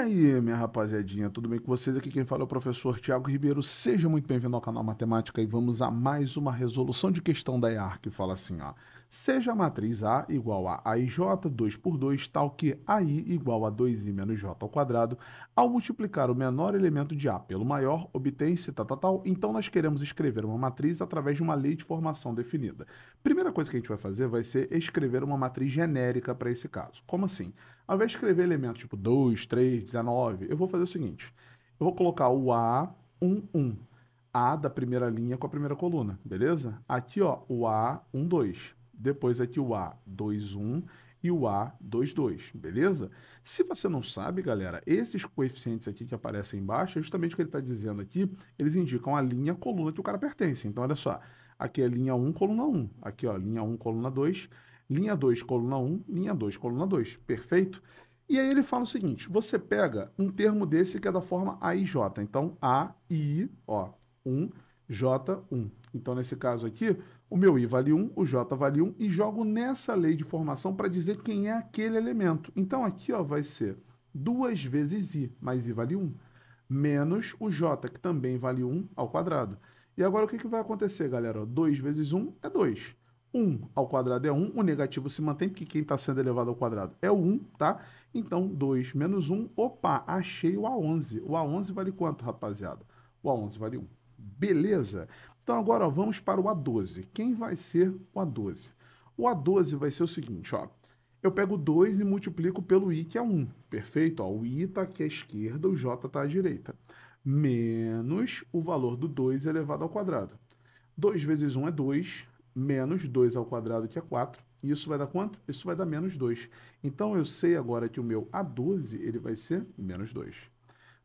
aí, minha rapaziadinha, tudo bem com vocês? Aqui quem fala é o professor Tiago Ribeiro. Seja muito bem-vindo ao canal Matemática e vamos a mais uma resolução de questão da EAR que fala assim, ó. Seja a matriz A igual a AIJ, 2 por 2, tal que AI igual a 2i menos J ao quadrado, ao multiplicar o menor elemento de A pelo maior, obtém-se tal, tal, tal. Então nós queremos escrever uma matriz através de uma lei de formação definida. Primeira coisa que a gente vai fazer vai ser escrever uma matriz genérica para esse caso. Como assim? Ao invés de escrever elementos tipo 2, 3, 19, eu vou fazer o seguinte. Eu vou colocar o A, 1, 1. A da primeira linha com a primeira coluna, beleza? Aqui, ó, o A, 1, 2. Depois aqui o A, 2, 1 e o A, 2, 2, beleza? Se você não sabe, galera, esses coeficientes aqui que aparecem embaixo, é justamente o que ele está dizendo aqui, eles indicam a linha, a coluna que o cara pertence. Então, olha só, aqui é linha 1, coluna 1. Aqui, ó, linha 1, coluna 2, linha 2, coluna 1, um, linha 2, coluna 2, perfeito? E aí ele fala o seguinte, você pega um termo desse que é da forma A e J, então A, I, ó, 1, um, J, 1. Um. Então, nesse caso aqui, o meu I vale 1, o J vale 1, e jogo nessa lei de formação para dizer quem é aquele elemento. Então, aqui ó, vai ser 2 vezes I, mais I vale 1, menos o J, que também vale 1 ao quadrado. E agora o que, que vai acontecer, galera? 2 vezes 1 é 2. 1 ao quadrado é 1, o negativo se mantém, porque quem está sendo elevado ao quadrado é o 1, tá? Então, 2 menos 1, opa, achei o A11. O A11 vale quanto, rapaziada? O A11 vale 1. Beleza? Então, agora ó, vamos para o A12. Quem vai ser o A12? O A12 vai ser o seguinte, ó. Eu pego 2 e multiplico pelo i, que é 1. Perfeito? Ó, o i está aqui à esquerda, o j está à direita. Menos o valor do 2 elevado ao quadrado. 2 vezes 1 é 2, menos 2 ao quadrado, que é 4. E isso vai dar quanto? Isso vai dar menos 2. Então, eu sei agora que o meu A12 ele vai ser menos 2.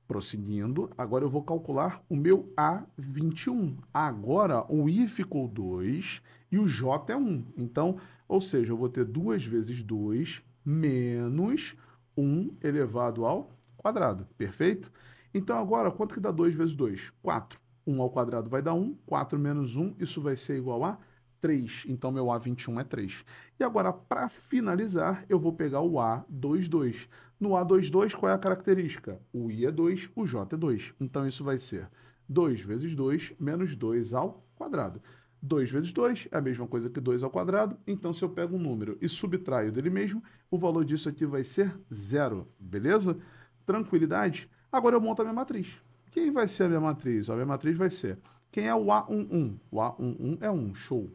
Prosseguindo, agora eu vou calcular o meu A21. Agora, o I ficou 2 e o J é 1. Então, ou seja, eu vou ter 2 vezes 2 menos 1 elevado ao quadrado, perfeito? Então, agora, quanto que dá 2 vezes 2? 4. 1 ao quadrado vai dar 1, 4 menos 1, isso vai ser igual a 3. Então, meu A21 é 3. E agora, para finalizar, eu vou pegar o A22. No A22, qual é a característica? O I é 2, o J é 2. Então, isso vai ser 2 vezes 2 menos 2 ao quadrado. 2 vezes 2 é a mesma coisa que 2 ao quadrado, então se eu pego um número e subtraio dele mesmo, o valor disso aqui vai ser zero, beleza? Tranquilidade? Agora eu monto a minha matriz. Quem vai ser a minha matriz? A minha matriz vai ser quem é o A11? O A11 é 1, um, show.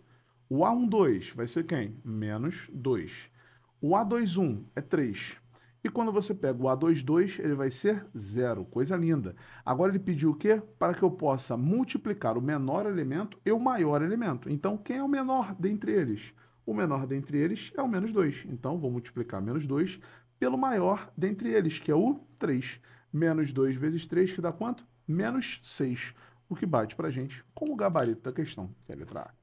O A12 vai ser quem? Menos 2. O A21 é 3. E quando você pega o A22, ele vai ser zero. Coisa linda. Agora ele pediu o quê? Para que eu possa multiplicar o menor elemento e o maior elemento. Então, quem é o menor dentre eles? O menor dentre eles é o menos 2. Então, vou multiplicar menos 2 pelo maior dentre eles, que é o 3. Menos 2 vezes 3, que dá quanto? Menos 6. O que bate para a gente com o gabarito da questão, que é a letra A.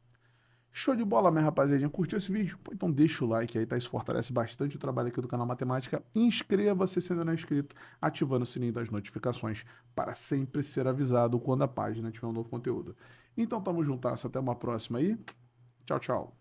Show de bola, minha rapaziadinha. Curtiu esse vídeo? Pô, então deixa o like aí, tá? Isso fortalece bastante o trabalho aqui do canal Matemática. Inscreva-se se ainda não é inscrito, ativando o sininho das notificações para sempre ser avisado quando a página tiver um novo conteúdo. Então tamo juntas, até uma próxima aí. Tchau, tchau.